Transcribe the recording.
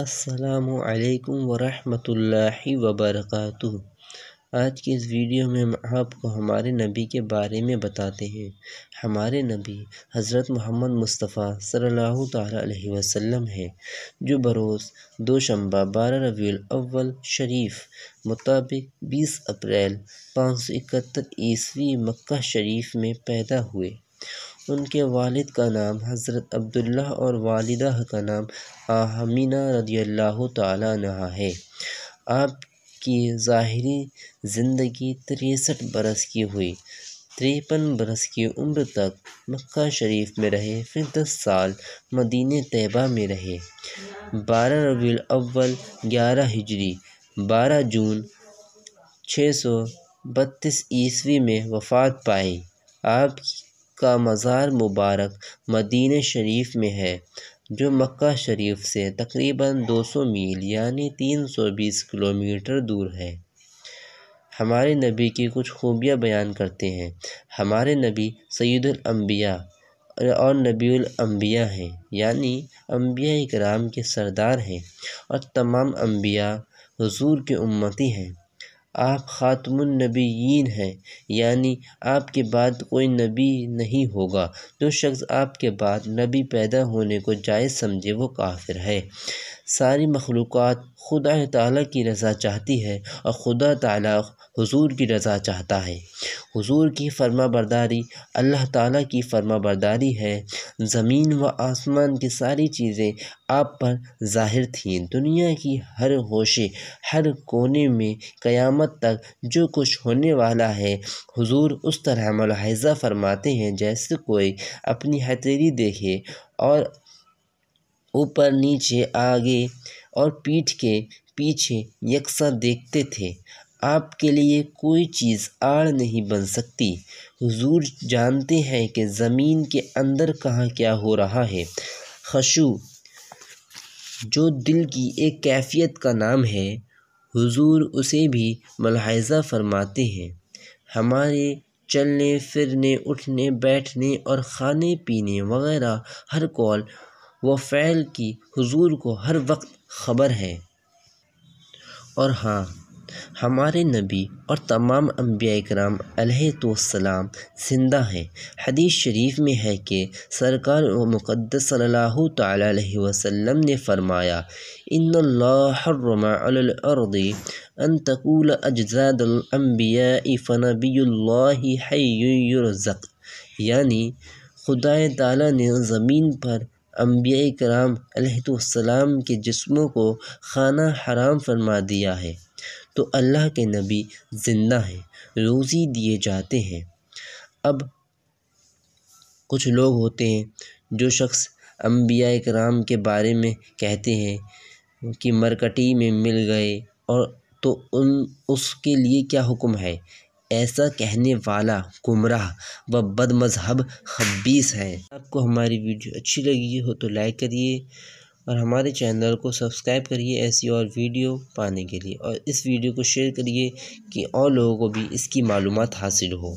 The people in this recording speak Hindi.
असलकम वरहमतुल्लाहि वबरकatuh आज की इस वीडियो में हम आपको हमारे नबी के बारे में बताते हैं हमारे नबी हज़रत मोहम्मद मुस्तफ़ा सल्लल्लाहु अलैहि वसल्लम है जो बरोज़ शंबा बारह रबी अव्वल शरीफ मुताबिक बीस अप्रैल पाँच सौ इकहत्तर ईस्वी मक्का शरीफ में पैदा हुए उनके वालिद का नाम हज़रत अब्दुल्ला और वालिदा का नाम आहमीना रदियल्लाहु तहा है आपकी ज़ाहरी ज़िंदगी तिरसठ बरस की हुई तिरपन बरस की उम्र तक मक्का शरीफ में रहे फिर दस साल मदीन तैबा में रहे बारह रबी अव्वल ग्यारह हिजरी बारह जून छः सौ बत्तीस ईस्वी में वफ़ात पाई आपकी का मज़ार मुबारक मदीन शरीफ़ में है जो मक्का शरीफ़ से तकरीबन दो सौ मील यानी तीन सौ बीस किलोमीटर दूर है हमारे नबी की कुछ खूबियाँ बयान करते हैं हमारे नबी सैदुलम्बिया और नबीबिया हैं यानी अम्बिया कराम के सरदार हैं और तमाम अम्बिया हजूर के उम्मती हैं आप ख़ातमुन्नबीयीन हैं यानी आपके बाद कोई नबी नहीं होगा जो शख्स आपके बाद नबी पैदा होने को जायज़ समझे वो काफिर है सारी मखलूक़ात खुदा ताली की रज़ा चाहती है और खुदा तला हुजूर की रज़ा चाहता है हुजूर की फर्मा बरदारी अल्लाह ताला की फर्मा बरदारी है ज़मीन व आसमान की सारी चीज़ें आप पर ज़ाहिर थीं दुनिया की हर होशे हर कोने में क़यामत तक जो कुछ होने वाला है हुजूर उस तरह मुलाहजा फरमाते हैं जैसे कोई अपनी हथेली देखे और ऊपर नीचे आगे और पीठ के पीछे यकसा देखते थे आपके लिए कोई चीज़ आड़ नहीं बन सकती हुजूर जानते हैं कि ज़मीन के अंदर कहाँ क्या हो रहा है खशु जो दिल की एक कैफियत का नाम है हुजूर उसे भी मलाहजा फरमाते हैं हमारे चलने फिरने उठने बैठने और खाने पीने वगैरह हर कॉल व फ़ैल की हुजूर को हर वक्त ख़बर है और हाँ हमारे नबी और तमाम अम्बिया कराम अलहतम ज़िंदा हैं हदीस शरीफ में है कि सरकार व मुक़दस वसल्लम ने फ़रमाया इन्नल्लाहर्रमाअलअर्दी अनतकूल तकूल अज्जादलम्बिया फ़नबील्लाजक यानी खुदा ताला ने ज़मीन पर अम्बिया कराम के जिसमों को खाना हराम फरमा दिया है तो अल्लाह के नबी ज़िंदा हैं रोज़ी दिए जाते हैं अब कुछ लोग होते हैं जो शख़्स अम्बिया कराम के बारे में कहते हैं कि मरकटी में मिल गए और तो उन उसके लिए क्या हुक्म है ऐसा कहने वाला गुमराह व बदमजहब खबीस है आपको हमारी वीडियो अच्छी लगी हो तो लाइक करिए और हमारे चैनल को सब्सक्राइब करिए ऐसी और वीडियो पाने के लिए और इस वीडियो को शेयर करिए कि और लोगों को भी इसकी मालूम हासिल हो